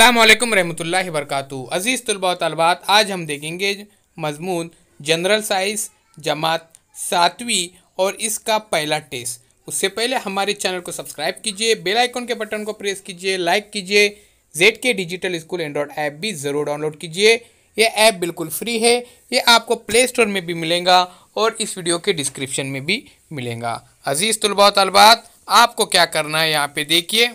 असलम रहमतुल्ला वरकू अज़ीज़ तलबा तलबात आज हम देखेंगे मजमून जनरल साइंस जमात सातवीं और इसका पहला टेस्ट उससे पहले हमारे चैनल को सब्सक्राइब कीजिए बेल आइकन के बटन को प्रेस कीजिए लाइक कीजिए जेड के डिजिटल स्कूल एंड्रॉयड ऐप भी ज़रूर डाउनलोड कीजिए यह ऐप बिल्कुल फ्री है ये आपको प्ले स्टोर में भी मिलेगा और इस वीडियो के डिस्क्रिप्शन में भी मिलेगा अज़ीज़ तलबा तलबात आपको क्या करना है यहाँ पर देखिए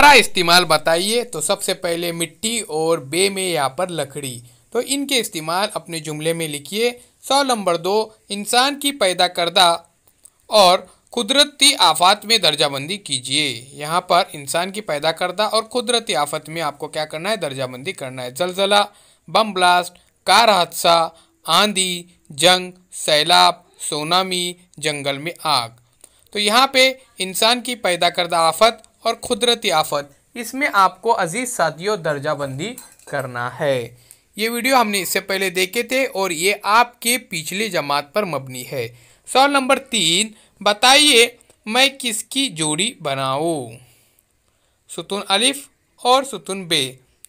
हरा इस्तेमाल बताइए तो सबसे पहले मिट्टी और बे में यहाँ पर लकड़ी तो इनके इस्तेमाल अपने जुमले में लिखिए सौ नंबर दो इंसान की पैदा करदा और कुदरती आफात में दर्जाबंदी कीजिए यहाँ पर इंसान की पैदा करदा और कुदरती आफत में आपको क्या करना है दर्जाबंदी करना है जलजला बम ब्लास्ट कार हादसा आंधी जंग सैलाब सोनामी जंगल में आग तो यहाँ पे इंसान की पैदा करदा आफत और कुदरती आफत इसमें आपको अजीज़ साथियों दर्जाबंदी करना है ये वीडियो हमने इससे पहले देखे थे और ये आपके पिछली जमात पर मबनी है सवाल नंबर तीन बताइए मैं किसकी जोड़ी बनाऊँ सुतून अलिफ और सुतून बे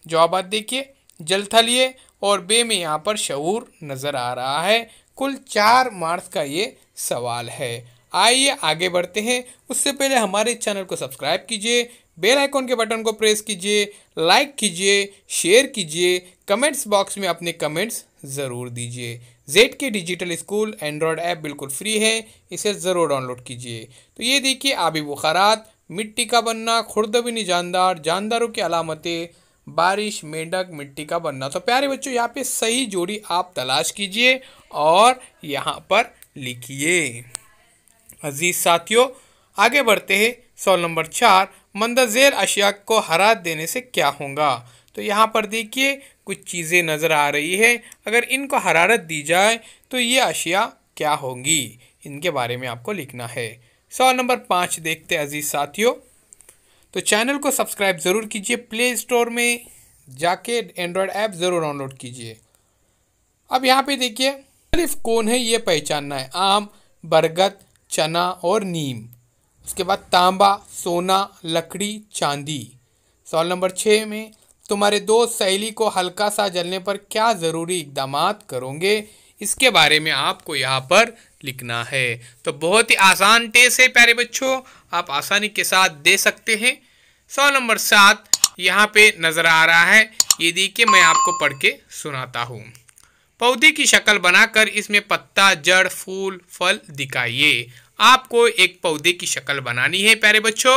जवाब आप देखिए जलथलिए और बे में यहाँ पर शूर नज़र आ रहा है कुल चार मार्क्स का ये सवाल है आइए आगे बढ़ते हैं उससे पहले हमारे चैनल को सब्सक्राइब कीजिए बेल आइकॉन के बटन को प्रेस कीजिए लाइक कीजिए शेयर कीजिए कमेंट्स बॉक्स में अपने कमेंट्स ज़रूर दीजिए जेड के डिजिटल स्कूल एंड्रॉयड ऐप बिल्कुल फ्री है इसे ज़रूर डाउनलोड कीजिए तो ये देखिए आबी बुखारात मिट्टी का बनना खुर्दबिनी जानदार जानदारों की अलामतें बारिश मेंढक मिट्टी का बनना तो प्यारे बच्चों यहाँ पे सही जोड़ी आप तलाश कीजिए और यहाँ पर लिखिए अजीज़ साथियों आगे बढ़ते हैं सवाल नंबर चार मंदजेर अशिया को हरा देने से क्या होगा तो यहाँ पर देखिए कुछ चीज़ें नज़र आ रही है अगर इनको हरारत दी जाए तो ये अशिया क्या होंगी इनके बारे में आपको लिखना है सवाल नंबर पाँच देखते अजीज़ साथियों तो चैनल को सब्सक्राइब ज़रूर कीजिए प्ले स्टोर में जाके एंड्रॉयड ऐप ज़रूर डाउनलोड कीजिए अब यहाँ पे देखिए मुख्तलिफ कौन है ये पहचानना है आम बरगद चना और नीम उसके बाद तांबा सोना लकड़ी चांदी सवाल नंबर छः में तुम्हारे दोस्त सहेली को हल्का सा जलने पर क्या ज़रूरी इकदाम करोगे इसके बारे में आपको यहाँ पर लिखना है तो बहुत ही आसान टेस्ट है प्यारे बच्चों आप आसानी के साथ दे सकते हैं सवाल नंबर सात यहाँ पे नज़र आ रहा है ये देखिए मैं आपको पढ़ के सुनाता हूँ पौधे की शक्ल बनाकर इसमें पत्ता जड़ फूल फल दिखाइए आपको एक पौधे की शक्ल बनानी है प्यारे बच्चों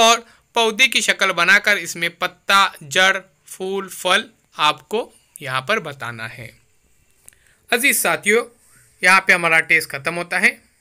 और पौधे की शक्ल बनाकर इसमें पत्ता जड़ फूल फल आपको यहाँ पर बताना है अजीज साथियों यहाँ पे हमारा टेस्ट ख़त्म होता है